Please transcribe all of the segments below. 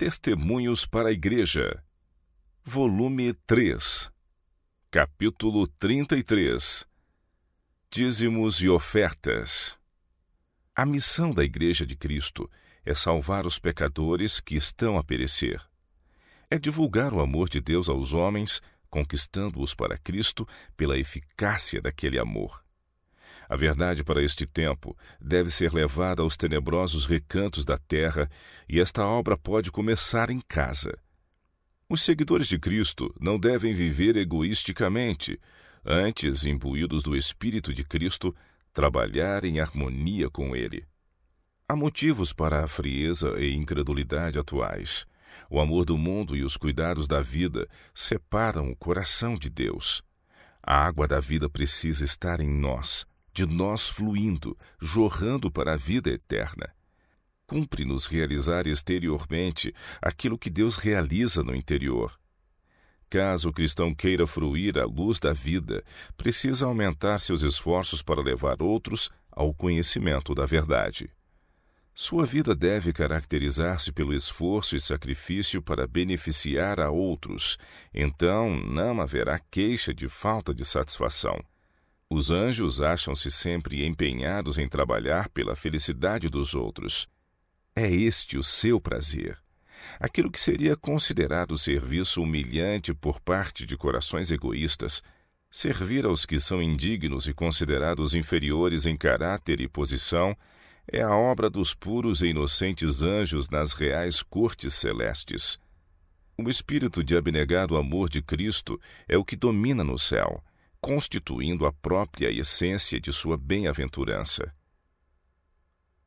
Testemunhos para a Igreja, volume 3, capítulo 33 Dízimos e Ofertas. A missão da Igreja de Cristo é salvar os pecadores que estão a perecer. É divulgar o amor de Deus aos homens, conquistando-os para Cristo pela eficácia daquele amor. A verdade para este tempo deve ser levada aos tenebrosos recantos da terra e esta obra pode começar em casa. Os seguidores de Cristo não devem viver egoisticamente, antes, imbuídos do Espírito de Cristo, trabalhar em harmonia com Ele. Há motivos para a frieza e incredulidade atuais. O amor do mundo e os cuidados da vida separam o coração de Deus. A água da vida precisa estar em nós, de nós fluindo, jorrando para a vida eterna. Cumpre-nos realizar exteriormente aquilo que Deus realiza no interior. Caso o cristão queira fruir a luz da vida, precisa aumentar seus esforços para levar outros ao conhecimento da verdade. Sua vida deve caracterizar-se pelo esforço e sacrifício para beneficiar a outros, então não haverá queixa de falta de satisfação. Os anjos acham-se sempre empenhados em trabalhar pela felicidade dos outros. É este o seu prazer. Aquilo que seria considerado serviço humilhante por parte de corações egoístas, servir aos que são indignos e considerados inferiores em caráter e posição, é a obra dos puros e inocentes anjos nas reais cortes celestes. O espírito de abnegado amor de Cristo é o que domina no céu constituindo a própria essência de sua bem-aventurança.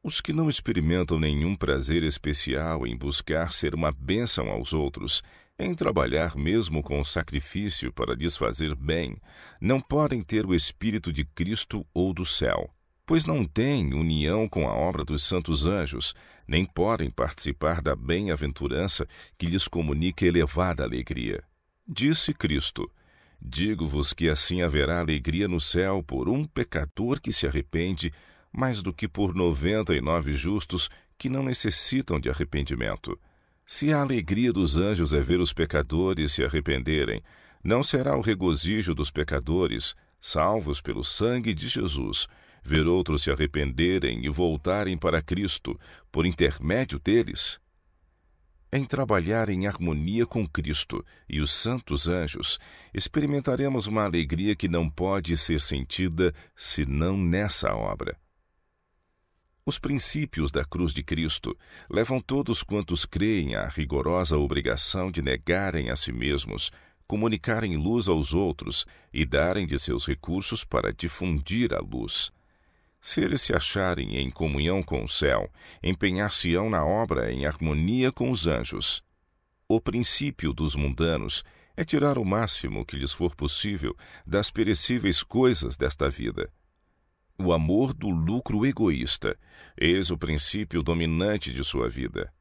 Os que não experimentam nenhum prazer especial em buscar ser uma bênção aos outros, em trabalhar mesmo com sacrifício para lhes fazer bem, não podem ter o Espírito de Cristo ou do céu, pois não têm união com a obra dos santos anjos, nem podem participar da bem-aventurança que lhes comunica elevada alegria. Disse Cristo: Digo-vos que assim haverá alegria no céu por um pecador que se arrepende, mais do que por noventa e nove justos que não necessitam de arrependimento. Se a alegria dos anjos é ver os pecadores se arrependerem, não será o regozijo dos pecadores, salvos pelo sangue de Jesus, ver outros se arrependerem e voltarem para Cristo por intermédio deles? em trabalhar em harmonia com Cristo e os santos anjos, experimentaremos uma alegria que não pode ser sentida senão nessa obra. Os princípios da cruz de Cristo levam todos quantos creem à rigorosa obrigação de negarem a si mesmos, comunicarem luz aos outros e darem de seus recursos para difundir a luz. Se eles se acharem em comunhão com o céu, empenhar-se-ão na obra em harmonia com os anjos. O princípio dos mundanos é tirar o máximo que lhes for possível das perecíveis coisas desta vida. O amor do lucro egoísta, eis o princípio dominante de sua vida.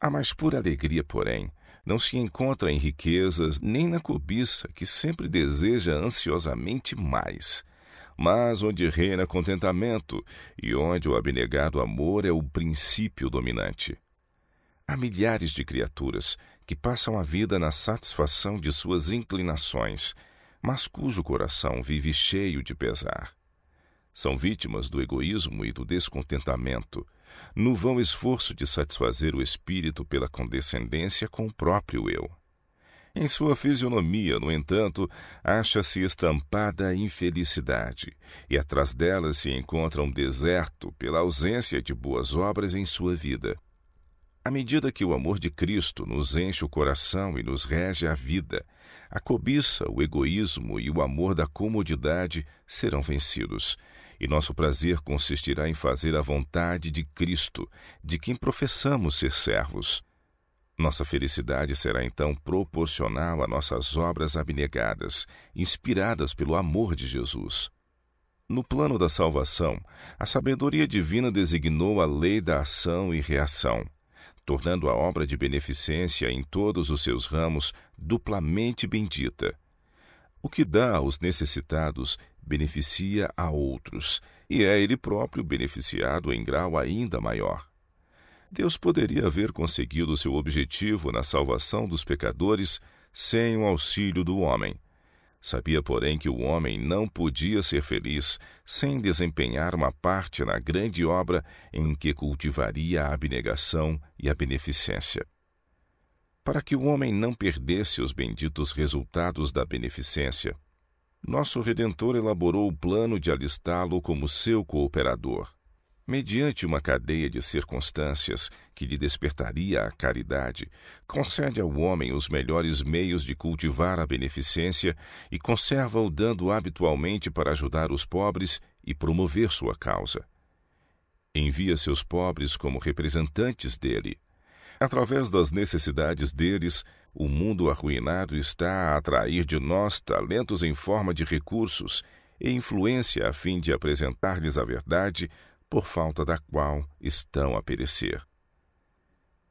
A mais pura alegria, porém, não se encontra em riquezas nem na cobiça que sempre deseja ansiosamente mais mas onde reina contentamento e onde o abnegado amor é o princípio dominante. Há milhares de criaturas que passam a vida na satisfação de suas inclinações, mas cujo coração vive cheio de pesar. São vítimas do egoísmo e do descontentamento, no vão esforço de satisfazer o espírito pela condescendência com o próprio eu. Em sua fisionomia, no entanto, acha-se estampada a infelicidade, e atrás dela se encontra um deserto pela ausência de boas obras em sua vida. À medida que o amor de Cristo nos enche o coração e nos rege a vida, a cobiça, o egoísmo e o amor da comodidade serão vencidos, e nosso prazer consistirá em fazer a vontade de Cristo, de quem professamos ser servos. Nossa felicidade será então proporcional a nossas obras abnegadas, inspiradas pelo amor de Jesus. No plano da salvação, a sabedoria divina designou a lei da ação e reação, tornando a obra de beneficência em todos os seus ramos duplamente bendita. O que dá aos necessitados beneficia a outros, e é ele próprio beneficiado em grau ainda maior. Deus poderia haver conseguido seu objetivo na salvação dos pecadores sem o auxílio do homem. Sabia, porém, que o homem não podia ser feliz sem desempenhar uma parte na grande obra em que cultivaria a abnegação e a beneficência. Para que o homem não perdesse os benditos resultados da beneficência, nosso Redentor elaborou o plano de alistá-lo como seu cooperador mediante uma cadeia de circunstâncias que lhe despertaria a caridade, concede ao homem os melhores meios de cultivar a beneficência e conserva-o dando habitualmente para ajudar os pobres e promover sua causa. Envia seus pobres como representantes dele. Através das necessidades deles, o mundo arruinado está a atrair de nós talentos em forma de recursos e influência a fim de apresentar-lhes a verdade, por falta da qual estão a perecer.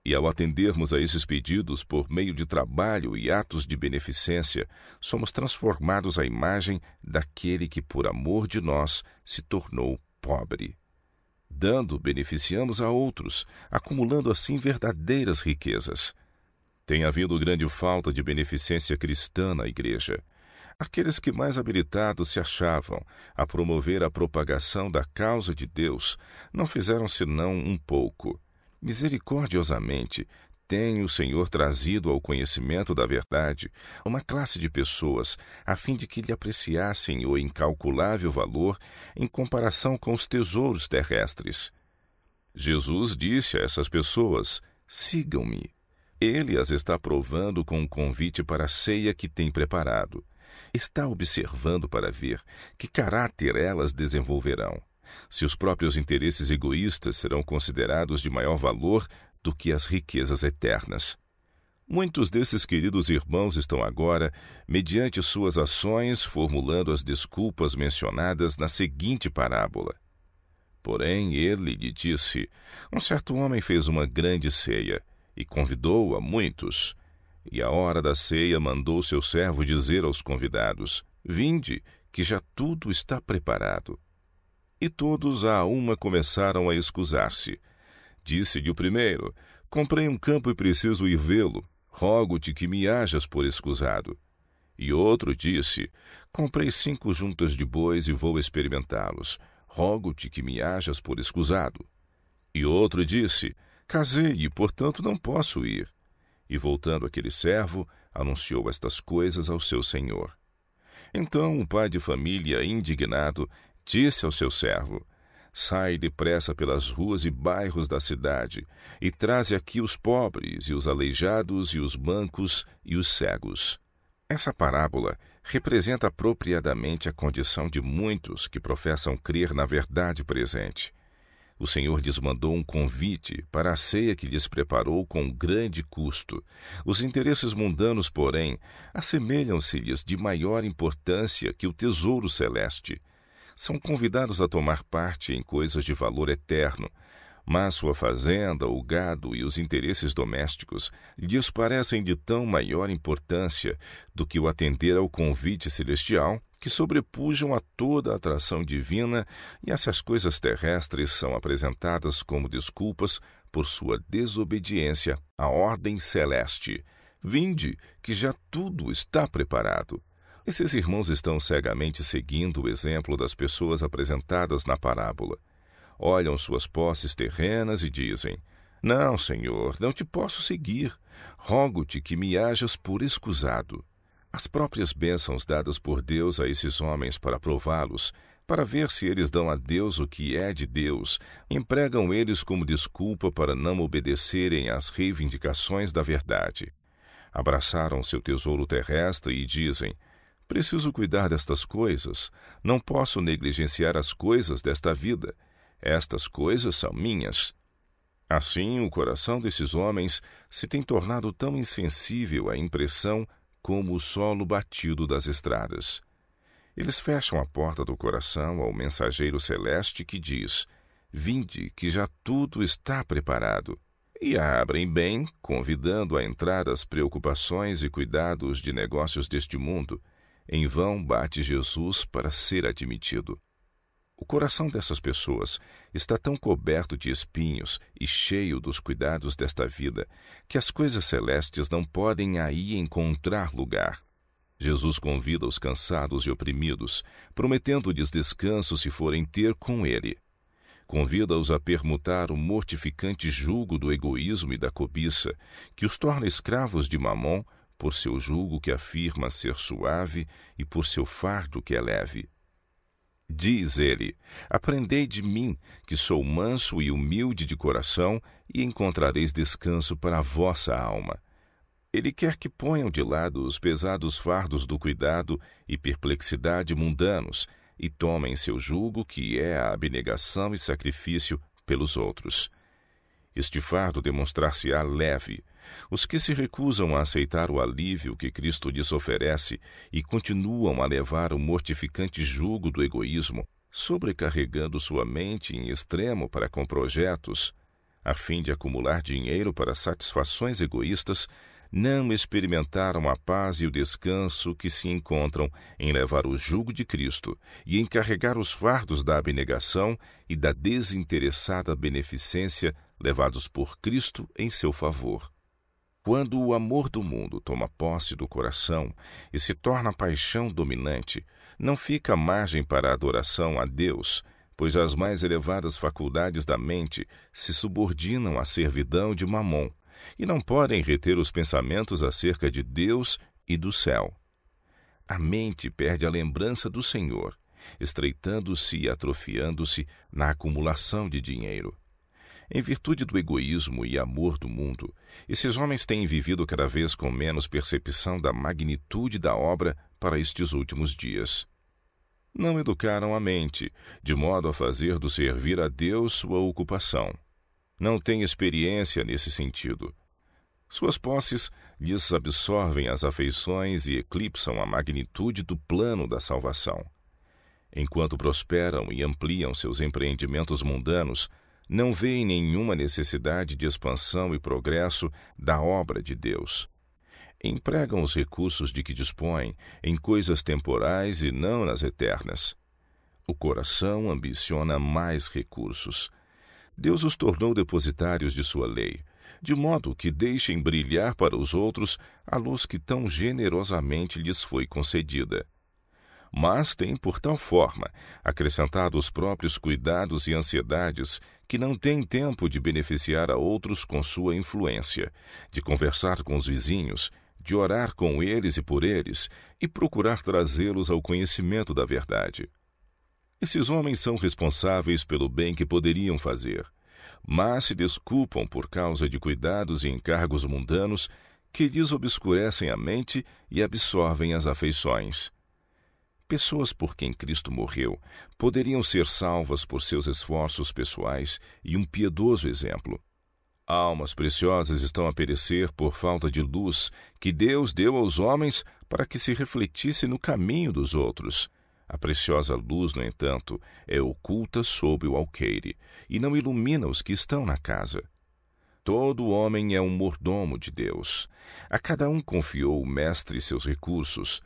E ao atendermos a esses pedidos por meio de trabalho e atos de beneficência, somos transformados à imagem daquele que, por amor de nós, se tornou pobre. Dando, beneficiamos a outros, acumulando assim verdadeiras riquezas. Tem havido grande falta de beneficência cristã na Igreja aqueles que mais habilitados se achavam a promover a propagação da causa de Deus, não fizeram senão um pouco. Misericordiosamente, tem o Senhor trazido ao conhecimento da verdade uma classe de pessoas a fim de que lhe apreciassem o incalculável valor em comparação com os tesouros terrestres. Jesus disse a essas pessoas: Sigam-me. Ele as está provando com o um convite para a ceia que tem preparado. Está observando para ver que caráter elas desenvolverão. Se os próprios interesses egoístas serão considerados de maior valor do que as riquezas eternas. Muitos desses queridos irmãos estão agora, mediante suas ações, formulando as desculpas mencionadas na seguinte parábola. Porém, ele lhe disse: Um certo homem fez uma grande ceia e convidou a muitos. E à hora da ceia mandou seu servo dizer aos convidados: Vinde, que já tudo está preparado. E todos a uma começaram a escusar-se. Disse-lhe o primeiro: Comprei um campo e preciso ir vê-lo. Rogo-te que me hajas por escusado. E outro disse: Comprei cinco juntas de bois e vou experimentá-los. Rogo-te que me hajas por escusado. E outro disse: Casei e, portanto, não posso ir. E voltando aquele servo, anunciou estas coisas ao seu senhor. Então o pai de família, indignado, disse ao seu servo: Sai depressa pelas ruas e bairros da cidade, e traze aqui os pobres, e os aleijados, e os bancos, e os cegos. Essa parábola representa apropriadamente a condição de muitos que professam crer na verdade presente o Senhor lhes mandou um convite para a ceia que lhes preparou com grande custo. Os interesses mundanos, porém, assemelham-se-lhes de maior importância que o tesouro celeste. São convidados a tomar parte em coisas de valor eterno, mas sua fazenda, o gado e os interesses domésticos lhes parecem de tão maior importância do que o atender ao convite celestial que sobrepujam a toda a atração divina, e essas coisas terrestres são apresentadas como desculpas por sua desobediência à ordem celeste. Vinde, que já tudo está preparado. Esses irmãos estão cegamente seguindo o exemplo das pessoas apresentadas na parábola. Olham suas posses terrenas e dizem: Não, Senhor, não te posso seguir. Rogo-te que me hajas por escusado. As próprias bênçãos dadas por Deus a esses homens para prová-los, para ver se eles dão a Deus o que é de Deus, empregam eles como desculpa para não obedecerem às reivindicações da verdade. Abraçaram seu tesouro terrestre e dizem: Preciso cuidar destas coisas, não posso negligenciar as coisas desta vida. Estas coisas são minhas. Assim, o coração desses homens se tem tornado tão insensível à impressão como o solo batido das estradas. Eles fecham a porta do coração ao mensageiro celeste que diz: Vinde, que já tudo está preparado. E a abrem bem, convidando a entrar as preocupações e cuidados de negócios deste mundo. Em vão bate Jesus para ser admitido. O coração dessas pessoas está tão coberto de espinhos e cheio dos cuidados desta vida que as coisas celestes não podem aí encontrar lugar. Jesus convida os cansados e oprimidos, prometendo-lhes descanso se forem ter com Ele. Convida-os a permutar o mortificante jugo do egoísmo e da cobiça, que os torna escravos de Mamon por seu jugo que afirma ser suave e por seu fardo que é leve. Diz ele: Aprendei de mim, que sou manso e humilde de coração, e encontrareis descanso para a vossa alma. Ele quer que ponham de lado os pesados fardos do cuidado e perplexidade mundanos, e tomem seu jugo, que é a abnegação e sacrifício pelos outros. Este fardo demonstrar-se-á leve, os que se recusam a aceitar o alívio que Cristo lhes oferece e continuam a levar o mortificante jugo do egoísmo, sobrecarregando sua mente em extremo para com projetos, a fim de acumular dinheiro para satisfações egoístas, não experimentaram a paz e o descanso que se encontram em levar o jugo de Cristo e em carregar os fardos da abnegação e da desinteressada beneficência levados por Cristo em seu favor. Quando o amor do mundo toma posse do coração e se torna paixão dominante, não fica margem para a adoração a Deus, pois as mais elevadas faculdades da mente se subordinam à servidão de Mamon e não podem reter os pensamentos acerca de Deus e do céu. A mente perde a lembrança do Senhor, estreitando-se e atrofiando-se na acumulação de dinheiro. Em virtude do egoísmo e amor do mundo, esses homens têm vivido cada vez com menos percepção da magnitude da obra para estes últimos dias. Não educaram a mente, de modo a fazer do servir a Deus sua ocupação. Não têm experiência nesse sentido. Suas posses lhes absorvem as afeições e eclipsam a magnitude do plano da salvação. Enquanto prosperam e ampliam seus empreendimentos mundanos, não veem nenhuma necessidade de expansão e progresso da obra de Deus. Empregam os recursos de que dispõem em coisas temporais e não nas eternas. O coração ambiciona mais recursos. Deus os tornou depositários de sua lei, de modo que deixem brilhar para os outros a luz que tão generosamente lhes foi concedida mas tem por tal forma acrescentado os próprios cuidados e ansiedades que não tem tempo de beneficiar a outros com sua influência, de conversar com os vizinhos, de orar com eles e por eles e procurar trazê-los ao conhecimento da verdade. Esses homens são responsáveis pelo bem que poderiam fazer, mas se desculpam por causa de cuidados e encargos mundanos que lhes obscurecem a mente e absorvem as afeições. Pessoas por quem Cristo morreu poderiam ser salvas por seus esforços pessoais e um piedoso exemplo. Almas preciosas estão a perecer por falta de luz que Deus deu aos homens para que se refletisse no caminho dos outros. A preciosa luz, no entanto, é oculta sob o alqueire e não ilumina os que estão na casa. Todo homem é um mordomo de Deus. A cada um confiou o Mestre seus recursos,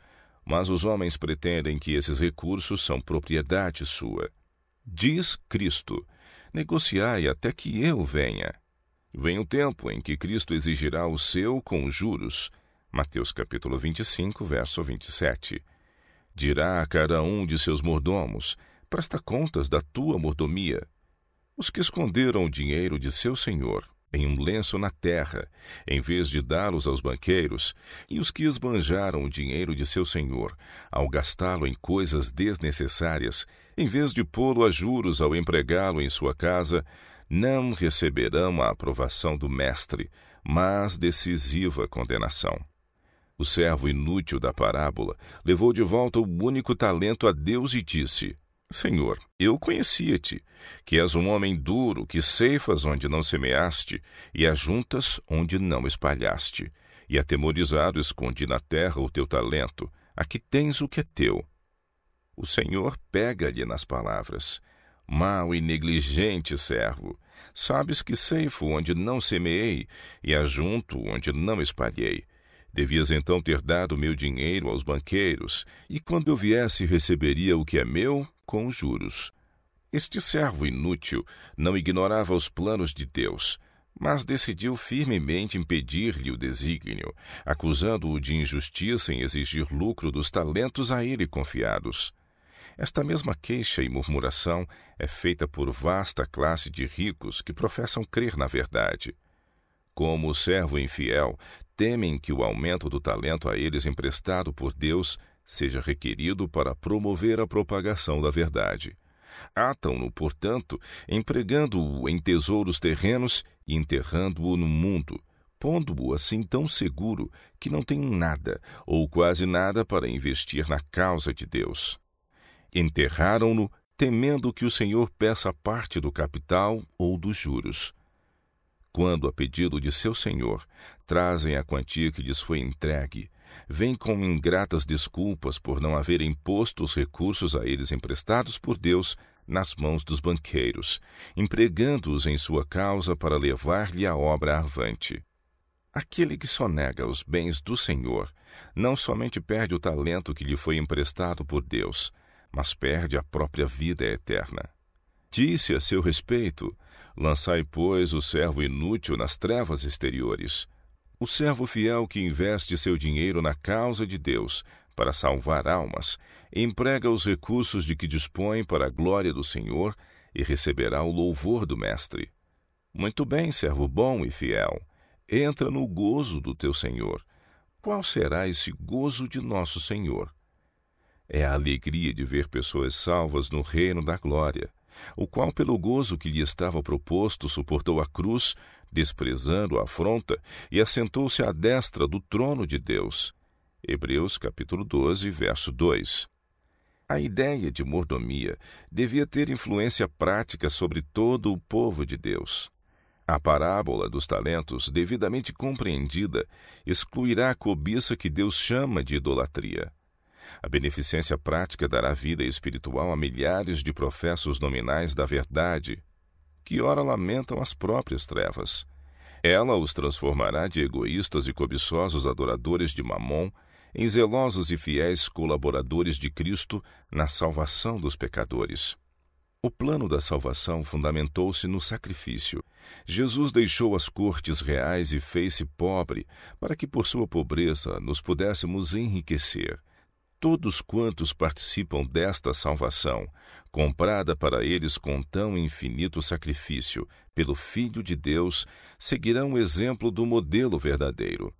mas os homens pretendem que esses recursos são propriedade sua. Diz Cristo: negociai até que eu venha. Vem o tempo em que Cristo exigirá o seu com juros. Mateus capítulo 25, verso 27. Dirá a cada um de seus mordomos: Presta contas da tua mordomia. Os que esconderam o dinheiro de seu senhor em um lenço na terra, em vez de dá-los aos banqueiros, e os que esbanjaram o dinheiro de seu senhor, ao gastá-lo em coisas desnecessárias, em vez de pô-lo a juros ao empregá-lo em sua casa, não receberão a aprovação do mestre, mas decisiva condenação. O servo inútil da parábola levou de volta o único talento a Deus e disse: Senhor, eu conhecia-te, que és um homem duro, que ceifas onde não semeaste e ajuntas onde não espalhaste. E atemorizado escondi na terra o teu talento, aqui tens o que é teu. O Senhor pega-lhe nas palavras: Mau e negligente servo, sabes que ceifo onde não semeei e ajunto onde não espalhei. Devias então ter dado meu dinheiro aos banqueiros, e quando eu viesse receberia o que é meu com juros. Este servo inútil não ignorava os planos de Deus, mas decidiu firmemente impedir-lhe o desígnio, acusando-o de injustiça em exigir lucro dos talentos a ele confiados. Esta mesma queixa e murmuração é feita por vasta classe de ricos que professam crer na verdade. Como o servo infiel, temem que o aumento do talento a eles emprestado por Deus seja requerido para promover a propagação da verdade. Atam-no, portanto, empregando-o em tesouros terrenos e enterrando-o no mundo, pondo-o assim tão seguro que não tem nada ou quase nada para investir na causa de Deus. Enterraram-no temendo que o Senhor peça parte do capital ou dos juros. Quando, a pedido de seu senhor, trazem a quantia que lhes foi entregue, vem com ingratas desculpas por não haver imposto os recursos a eles emprestados por Deus nas mãos dos banqueiros, empregando-os em sua causa para levar-lhe a obra avante. Aquele que sonega os bens do Senhor não somente perde o talento que lhe foi emprestado por Deus, mas perde a própria vida eterna. Disse a seu respeito: Lançai, pois, o servo inútil nas trevas exteriores o servo fiel que investe seu dinheiro na causa de Deus para salvar almas, emprega os recursos de que dispõe para a glória do Senhor e receberá o louvor do Mestre. Muito bem, servo bom e fiel, entra no gozo do teu Senhor. Qual será esse gozo de nosso Senhor? É a alegria de ver pessoas salvas no reino da glória, o qual, pelo gozo que lhe estava proposto, suportou a cruz, desprezando a afronta, e assentou-se à destra do trono de Deus. Hebreus capítulo 12, verso 2. A ideia de mordomia devia ter influência prática sobre todo o povo de Deus. A parábola dos talentos, devidamente compreendida, excluirá a cobiça que Deus chama de idolatria. A beneficência prática dará vida espiritual a milhares de professos nominais da verdade, que ora lamentam as próprias trevas. Ela os transformará de egoístas e cobiçosos adoradores de Mamon em zelosos e fiéis colaboradores de Cristo na salvação dos pecadores. O plano da salvação fundamentou-se no sacrifício. Jesus deixou as cortes reais e fez-se pobre, para que por sua pobreza nos pudéssemos enriquecer todos quantos participam desta salvação, comprada para eles com tão infinito sacrifício pelo Filho de Deus, seguirão o exemplo do modelo verdadeiro.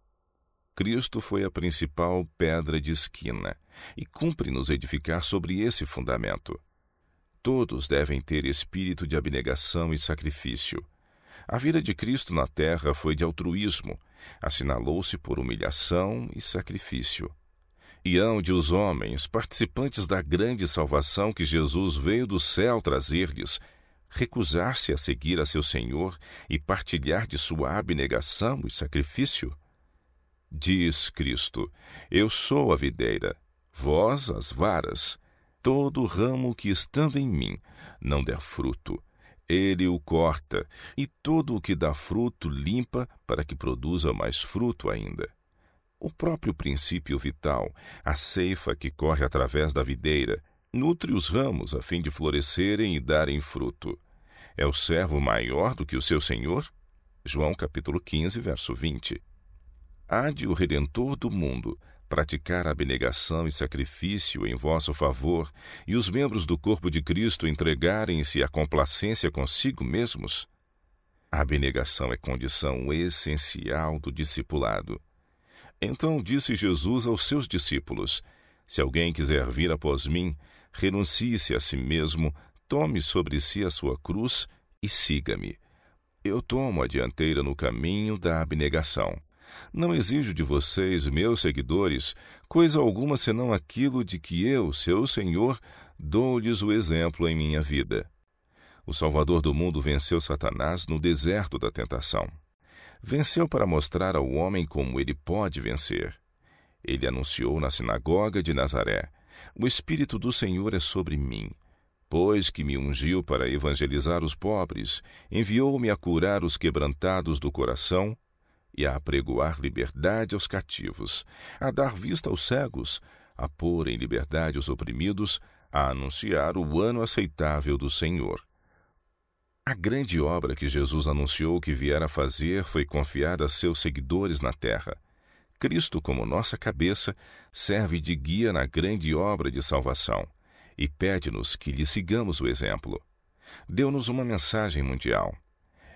Cristo foi a principal pedra de esquina, e cumpre-nos edificar sobre esse fundamento. Todos devem ter espírito de abnegação e sacrifício. A vida de Cristo na terra foi de altruísmo, assinalou-se por humilhação e sacrifício e onde os homens, participantes da grande salvação que Jesus veio do céu trazer-lhes, recusar-se a seguir a seu Senhor e partilhar de sua abnegação e sacrifício? Diz Cristo: Eu sou a videira, vós as varas. Todo ramo que estando em mim não der fruto, ele o corta, e todo o que dá fruto limpa para que produza mais fruto ainda. O próprio princípio vital, a ceifa que corre através da videira, nutre os ramos a fim de florescerem e darem fruto. É o servo maior do que o seu senhor? João capítulo 15, verso 20. Há de o redentor do mundo praticar abnegação e sacrifício em vosso favor e os membros do corpo de Cristo entregarem-se à complacência consigo mesmos? A abnegação é condição essencial do discipulado. Então disse Jesus aos seus discípulos: Se alguém quiser vir após mim, renuncie-se a si mesmo, tome sobre si a sua cruz e siga-me. Eu tomo a dianteira no caminho da abnegação. Não exijo de vocês, meus seguidores, coisa alguma senão aquilo de que eu, seu Senhor, dou-lhes o exemplo em minha vida. O Salvador do mundo venceu Satanás no deserto da tentação venceu para mostrar ao homem como ele pode vencer. Ele anunciou na sinagoga de Nazaré: O Espírito do Senhor é sobre mim, pois que me ungiu para evangelizar os pobres, enviou-me a curar os quebrantados do coração e a apregoar liberdade aos cativos, a dar vista aos cegos, a pôr em liberdade os oprimidos, a anunciar o ano aceitável do Senhor. A grande obra que Jesus anunciou que viera fazer foi confiada a seus seguidores na terra. Cristo, como nossa cabeça, serve de guia na grande obra de salvação e pede-nos que lhe sigamos o exemplo. Deu-nos uma mensagem mundial.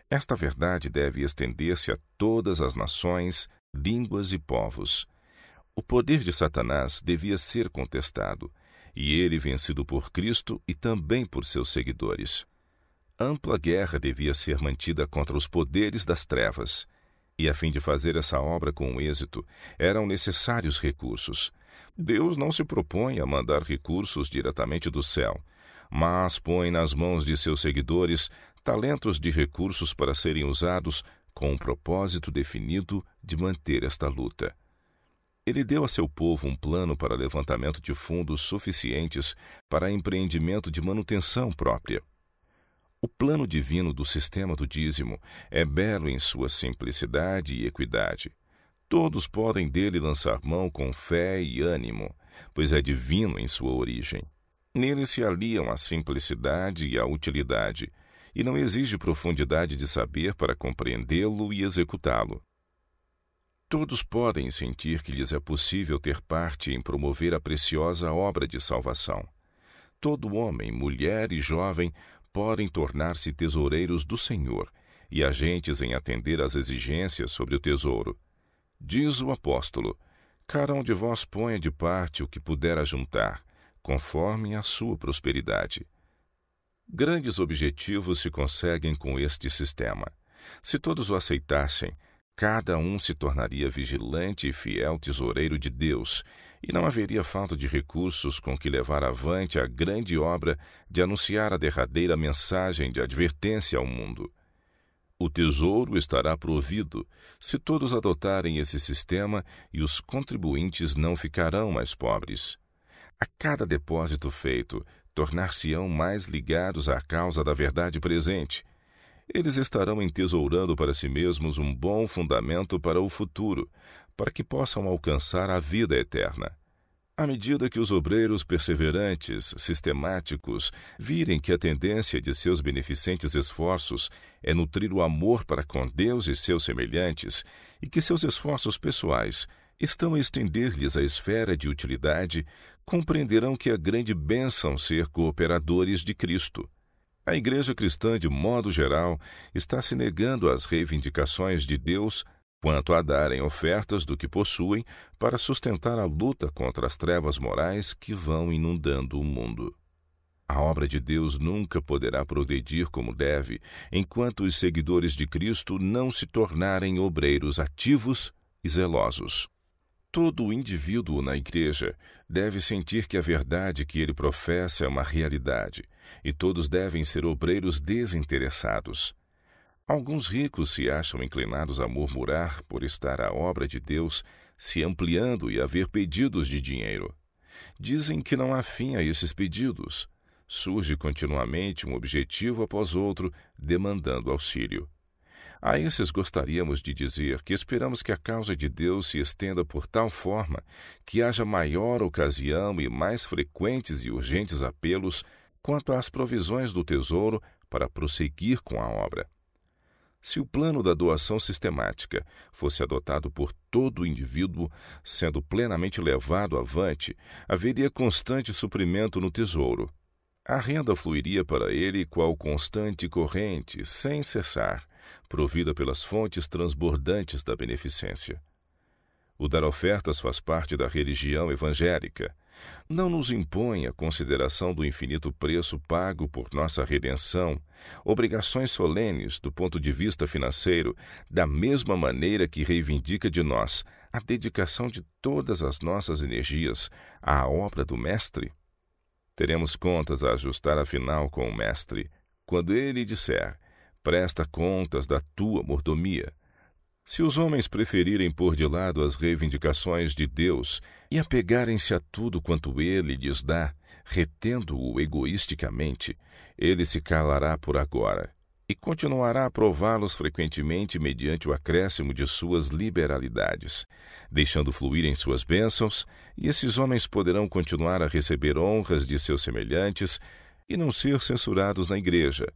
Esta verdade deve estender-se a todas as nações, línguas e povos. O poder de Satanás devia ser contestado, e ele vencido por Cristo e também por seus seguidores ampla guerra devia ser mantida contra os poderes das trevas. E a fim de fazer essa obra com êxito, eram necessários recursos. Deus não se propõe a mandar recursos diretamente do céu, mas põe nas mãos de seus seguidores talentos de recursos para serem usados com um propósito definido de manter esta luta. Ele deu a seu povo um plano para levantamento de fundos suficientes para empreendimento de manutenção própria. O plano divino do sistema do dízimo é belo em sua simplicidade e equidade. Todos podem dele lançar mão com fé e ânimo, pois é divino em sua origem. Nele se aliam a simplicidade e a utilidade, e não exige profundidade de saber para compreendê-lo e executá-lo. Todos podem sentir que lhes é possível ter parte em promover a preciosa obra de salvação. Todo homem, mulher e jovem podem tornar-se tesoureiros do Senhor e agentes em atender às exigências sobre o tesouro. Diz o apóstolo: Cada um de vós ponha de parte o que puder ajuntar, conforme a sua prosperidade. Grandes objetivos se conseguem com este sistema. Se todos o aceitassem, Cada um se tornaria vigilante e fiel tesoureiro de Deus, e não haveria falta de recursos com que levar avante a grande obra de anunciar a derradeira mensagem de advertência ao mundo. O tesouro estará provido se todos adotarem esse sistema e os contribuintes não ficarão mais pobres. A cada depósito feito, tornar-se-ão mais ligados à causa da verdade presente eles estarão entesourando para si mesmos um bom fundamento para o futuro, para que possam alcançar a vida eterna. À medida que os obreiros perseverantes, sistemáticos, virem que a tendência de seus beneficentes esforços é nutrir o amor para com Deus e seus semelhantes, e que seus esforços pessoais estão a estender-lhes a esfera de utilidade, compreenderão que é grande bênção ser cooperadores de Cristo. A igreja cristã, de modo geral, está se negando às reivindicações de Deus quanto a darem ofertas do que possuem para sustentar a luta contra as trevas morais que vão inundando o mundo. A obra de Deus nunca poderá progredir como deve enquanto os seguidores de Cristo não se tornarem obreiros ativos e zelosos. Todo indivíduo na igreja deve sentir que a verdade que ele professa é uma realidade e todos devem ser obreiros desinteressados. Alguns ricos se acham inclinados a murmurar por estar a obra de Deus se ampliando e haver pedidos de dinheiro. Dizem que não há fim a esses pedidos. Surge continuamente um objetivo após outro, demandando auxílio. A esses gostaríamos de dizer que esperamos que a causa de Deus se estenda por tal forma que haja maior ocasião e mais frequentes e urgentes apelos quanto às provisões do Tesouro para prosseguir com a obra. Se o plano da doação sistemática fosse adotado por todo o indivíduo, sendo plenamente levado avante, haveria constante suprimento no tesouro. A renda fluiria para ele qual constante corrente, sem cessar, provida pelas fontes transbordantes da beneficência. O dar ofertas faz parte da religião evangélica. Não nos impõe a consideração do infinito preço pago por nossa redenção, obrigações solenes do ponto de vista financeiro, da mesma maneira que reivindica de nós a dedicação de todas as nossas energias à obra do Mestre? Teremos contas a ajustar afinal com o Mestre, quando ele disser: Presta contas da tua mordomia se os homens preferirem pôr de lado as reivindicações de Deus e apegarem-se a tudo quanto ele lhes dá, retendo-o egoisticamente, ele se calará por agora e continuará a prová-los frequentemente mediante o acréscimo de suas liberalidades, deixando fluírem suas bênçãos, e esses homens poderão continuar a receber honras de seus semelhantes e não ser censurados na igreja.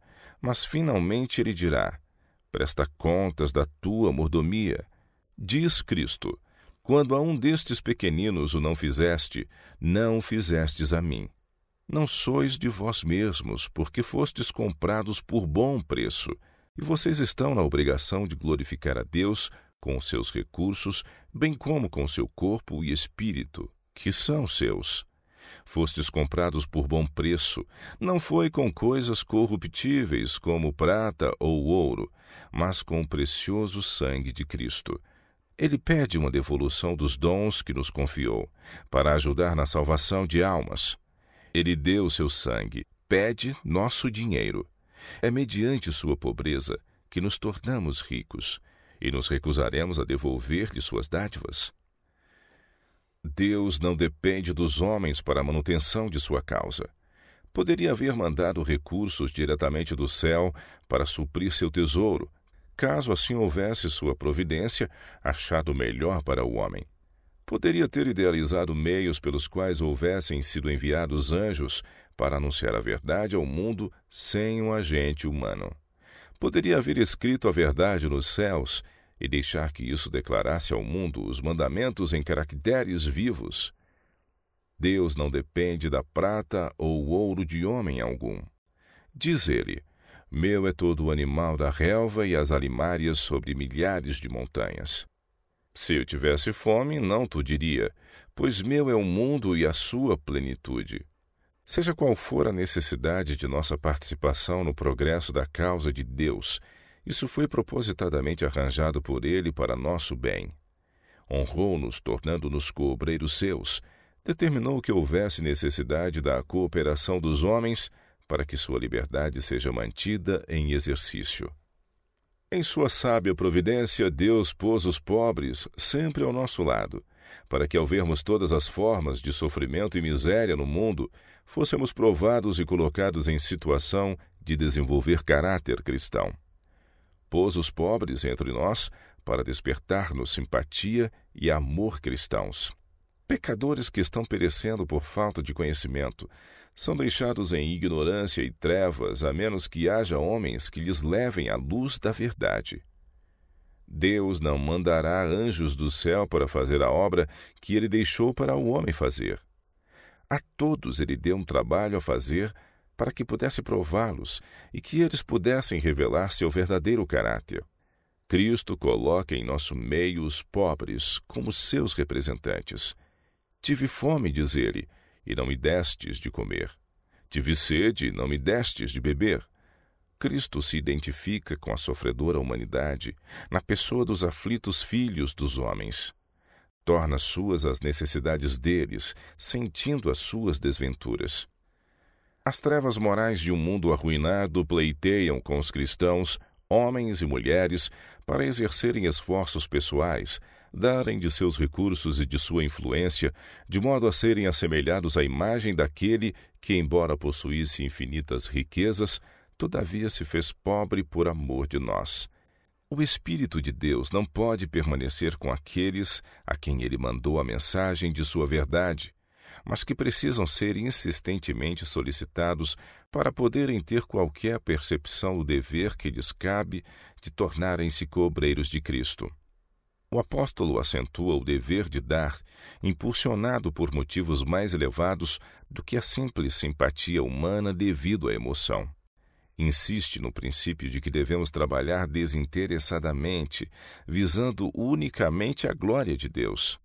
Mas finalmente ele dirá: Presta contas da tua mordomia. Diz Cristo: Quando a um destes pequeninos o não fizeste, não o fizestes a mim. Não sois de vós mesmos, porque fostes comprados por bom preço, e vocês estão na obrigação de glorificar a Deus com seus recursos, bem como com seu corpo e espírito, que são seus. Fostes comprados por bom preço. Não foi com coisas corruptíveis, como prata ou ouro, mas com o precioso sangue de Cristo. Ele pede uma devolução dos dons que nos confiou, para ajudar na salvação de almas. Ele deu seu sangue, pede nosso dinheiro. É mediante sua pobreza que nos tornamos ricos, e nos recusaremos a devolver-lhe suas dádivas? Deus não depende dos homens para a manutenção de sua causa. Poderia haver mandado recursos diretamente do céu para suprir seu tesouro, caso assim houvesse sua providência achado melhor para o homem. Poderia ter idealizado meios pelos quais houvessem sido enviados anjos para anunciar a verdade ao mundo sem um agente humano. Poderia haver escrito a verdade nos céus e deixar que isso declarasse ao mundo os mandamentos em caracteres vivos. Deus não depende da prata ou ouro de homem algum. Diz ele: Meu é todo o animal da relva e as alimárias sobre milhares de montanhas. Se eu tivesse fome, não tu diria, pois meu é o mundo e a sua plenitude. Seja qual for a necessidade de nossa participação no progresso da causa de Deus, isso foi propositadamente arranjado por ele para nosso bem. Honrou-nos, tornando-nos cobreiros seus, determinou que houvesse necessidade da cooperação dos homens para que sua liberdade seja mantida em exercício. Em sua sábia providência, Deus pôs os pobres sempre ao nosso lado, para que, ao vermos todas as formas de sofrimento e miséria no mundo, fôssemos provados e colocados em situação de desenvolver caráter cristão pôs os pobres entre nós para despertar-nos simpatia e amor cristãos. Pecadores que estão perecendo por falta de conhecimento são deixados em ignorância e trevas, a menos que haja homens que lhes levem a luz da verdade. Deus não mandará anjos do céu para fazer a obra que ele deixou para o homem fazer. A todos ele deu um trabalho a fazer para que pudesse prová-los e que eles pudessem revelar seu verdadeiro caráter. Cristo coloca em nosso meio os pobres como seus representantes. Tive fome, diz ele, e não me destes de comer. Tive sede, e não me destes de beber. Cristo se identifica com a sofredora humanidade na pessoa dos aflitos filhos dos homens. Torna suas as necessidades deles, sentindo as suas desventuras. As trevas morais de um mundo arruinado pleiteiam com os cristãos, homens e mulheres, para exercerem esforços pessoais, darem de seus recursos e de sua influência, de modo a serem assemelhados à imagem daquele que, embora possuísse infinitas riquezas, todavia se fez pobre por amor de nós. O Espírito de Deus não pode permanecer com aqueles a quem ele mandou a mensagem de sua verdade, mas que precisam ser insistentemente solicitados para poderem ter qualquer percepção do dever que lhes cabe de tornarem-se cobreiros de Cristo. O apóstolo acentua o dever de dar, impulsionado por motivos mais elevados do que a simples simpatia humana devido à emoção. Insiste no princípio de que devemos trabalhar desinteressadamente, visando unicamente a glória de Deus.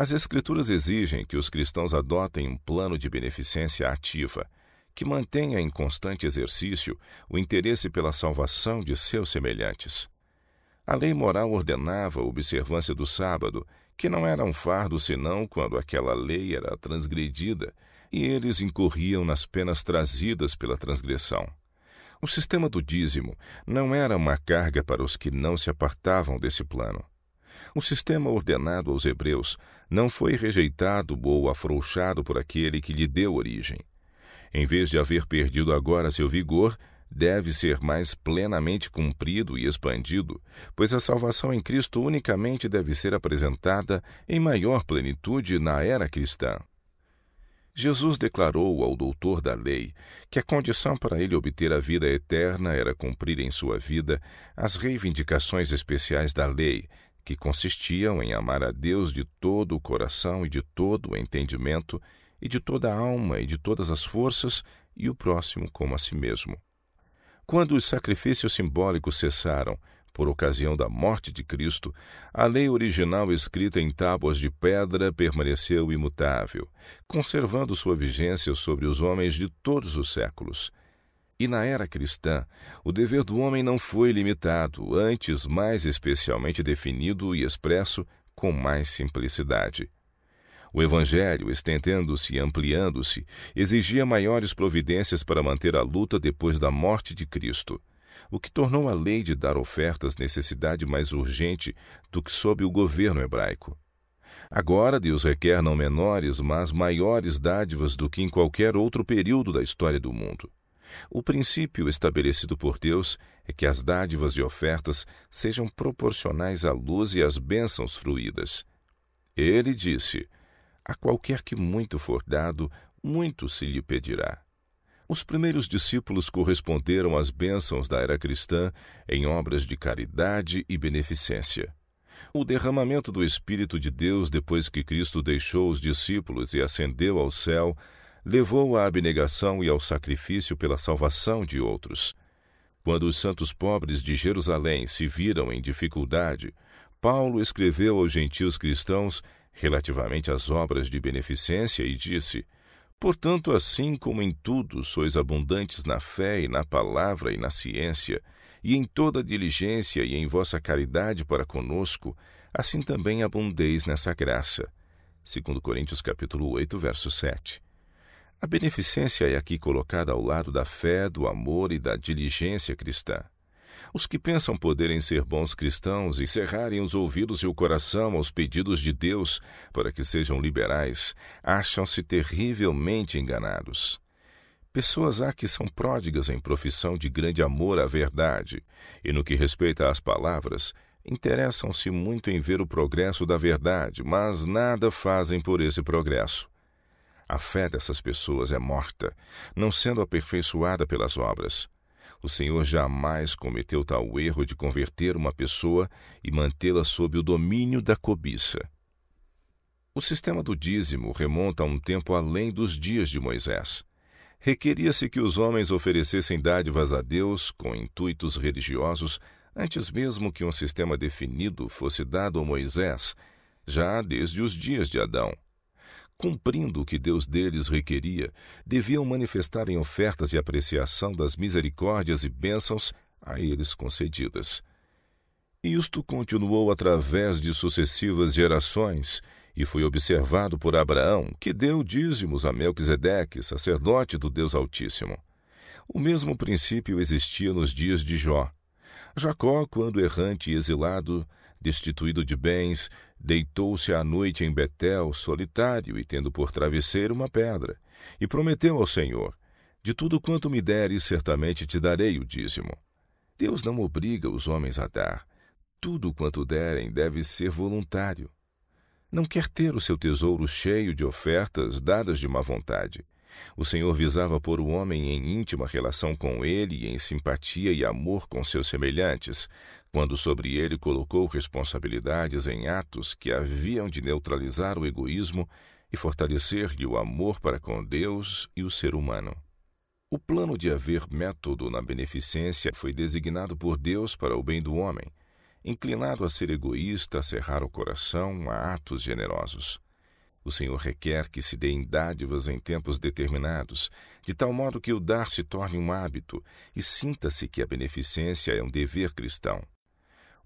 As Escrituras exigem que os cristãos adotem um plano de beneficência ativa, que mantenha em constante exercício o interesse pela salvação de seus semelhantes. A lei moral ordenava a observância do sábado, que não era um fardo senão quando aquela lei era transgredida e eles incorriam nas penas trazidas pela transgressão. O sistema do dízimo não era uma carga para os que não se apartavam desse plano. O sistema ordenado aos hebreus não foi rejeitado ou afrouxado por aquele que lhe deu origem. Em vez de haver perdido agora seu vigor, deve ser mais plenamente cumprido e expandido, pois a salvação em Cristo unicamente deve ser apresentada em maior plenitude na era cristã. Jesus declarou ao doutor da lei que a condição para ele obter a vida eterna era cumprir em sua vida as reivindicações especiais da lei, que consistiam em amar a Deus de todo o coração e de todo o entendimento e de toda a alma e de todas as forças e o próximo como a si mesmo. Quando os sacrifícios simbólicos cessaram, por ocasião da morte de Cristo, a lei original escrita em tábuas de pedra permaneceu imutável, conservando sua vigência sobre os homens de todos os séculos. E na era cristã, o dever do homem não foi limitado, antes mais especialmente definido e expresso com mais simplicidade. O Evangelho, estendendo-se e ampliando-se, exigia maiores providências para manter a luta depois da morte de Cristo, o que tornou a lei de dar ofertas necessidade mais urgente do que sob o governo hebraico. Agora Deus requer não menores, mas maiores dádivas do que em qualquer outro período da história do mundo. O princípio estabelecido por Deus é que as dádivas e ofertas sejam proporcionais à luz e às bênçãos fruídas. Ele disse: A qualquer que muito for dado, muito se lhe pedirá. Os primeiros discípulos corresponderam às bênçãos da era cristã em obras de caridade e beneficência. O derramamento do Espírito de Deus depois que Cristo deixou os discípulos e ascendeu ao céu levou à abnegação e ao sacrifício pela salvação de outros. Quando os santos pobres de Jerusalém se viram em dificuldade, Paulo escreveu aos gentios cristãos relativamente às obras de beneficência e disse: Portanto, assim como em tudo sois abundantes na fé e na palavra e na ciência, e em toda diligência e em vossa caridade para conosco, assim também abundeis nessa graça. 2 Coríntios capítulo 8, verso 7. A beneficência é aqui colocada ao lado da fé, do amor e da diligência cristã. Os que pensam poderem ser bons cristãos e cerrarem os ouvidos e o coração aos pedidos de Deus para que sejam liberais, acham-se terrivelmente enganados. Pessoas há que são pródigas em profissão de grande amor à verdade, e no que respeita às palavras, interessam-se muito em ver o progresso da verdade, mas nada fazem por esse progresso. A fé dessas pessoas é morta, não sendo aperfeiçoada pelas obras. O Senhor jamais cometeu tal erro de converter uma pessoa e mantê-la sob o domínio da cobiça. O sistema do dízimo remonta a um tempo além dos dias de Moisés. Requeria-se que os homens oferecessem dádivas a Deus com intuitos religiosos antes mesmo que um sistema definido fosse dado a Moisés, já desde os dias de Adão cumprindo o que Deus deles requeria, deviam manifestar em ofertas e apreciação das misericórdias e bênçãos a eles concedidas. Isto continuou através de sucessivas gerações, e foi observado por Abraão, que deu dízimos a Melquisedeque, sacerdote do Deus Altíssimo. O mesmo princípio existia nos dias de Jó. Jacó, quando errante e exilado, destituído de bens, deitou-se à noite em Betel, solitário e tendo por travesseiro uma pedra, e prometeu ao Senhor: De tudo quanto me deres, certamente te darei o dízimo. Deus não obriga os homens a dar. Tudo quanto derem deve ser voluntário. Não quer ter o seu tesouro cheio de ofertas dadas de má vontade o Senhor visava pôr o homem em íntima relação com ele e em simpatia e amor com seus semelhantes, quando sobre ele colocou responsabilidades em atos que haviam de neutralizar o egoísmo e fortalecer-lhe o amor para com Deus e o ser humano. O plano de haver método na beneficência foi designado por Deus para o bem do homem, inclinado a ser egoísta, a cerrar o coração a atos generosos. O Senhor requer que se deem dádivas em tempos determinados, de tal modo que o dar se torne um hábito e sinta-se que a beneficência é um dever cristão.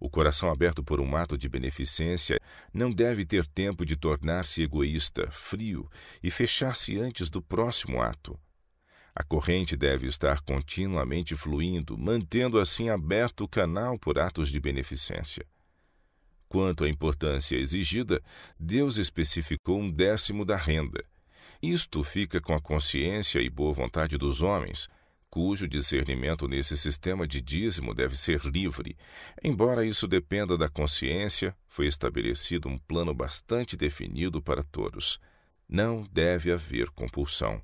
O coração aberto por um ato de beneficência não deve ter tempo de tornar-se egoísta, frio e fechar-se antes do próximo ato. A corrente deve estar continuamente fluindo, mantendo assim aberto o canal por atos de beneficência. Quanto à importância exigida, Deus especificou um décimo da renda. Isto fica com a consciência e boa vontade dos homens, cujo discernimento nesse sistema de dízimo deve ser livre. Embora isso dependa da consciência, foi estabelecido um plano bastante definido para todos. Não deve haver compulsão.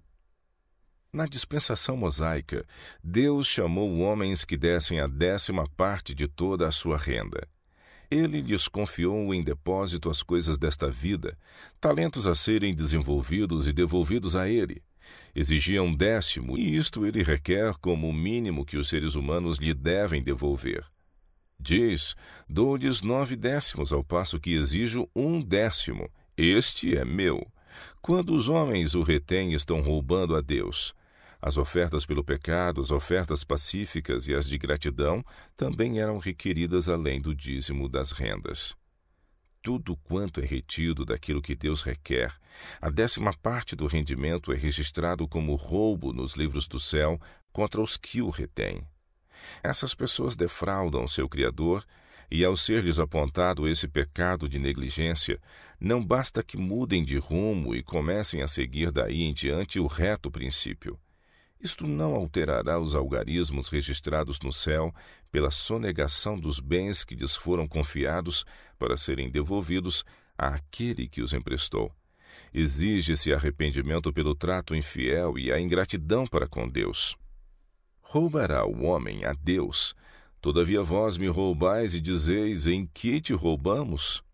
Na dispensação mosaica, Deus chamou homens que dessem a décima parte de toda a sua renda. Ele lhes confiou em depósito as coisas desta vida, talentos a serem desenvolvidos e devolvidos a ele. Exigia um décimo, e isto ele requer como o mínimo que os seres humanos lhe devem devolver. Diz: Dou-lhes nove décimos, ao passo que exijo um décimo. Este é meu. Quando os homens o retêm, estão roubando a Deus. As ofertas pelo pecado, as ofertas pacíficas e as de gratidão também eram requeridas além do dízimo das rendas. Tudo quanto é retido daquilo que Deus requer, a décima parte do rendimento é registrado como roubo nos livros do céu contra os que o retêm. Essas pessoas defraudam seu Criador e ao ser-lhes apontado esse pecado de negligência, não basta que mudem de rumo e comecem a seguir daí em diante o reto princípio. Isto não alterará os algarismos registrados no céu pela sonegação dos bens que lhes foram confiados para serem devolvidos àquele que os emprestou. Exige-se arrependimento pelo trato infiel e a ingratidão para com Deus. Roubará o homem a Deus. Todavia vós me roubais e dizeis: Em que te roubamos?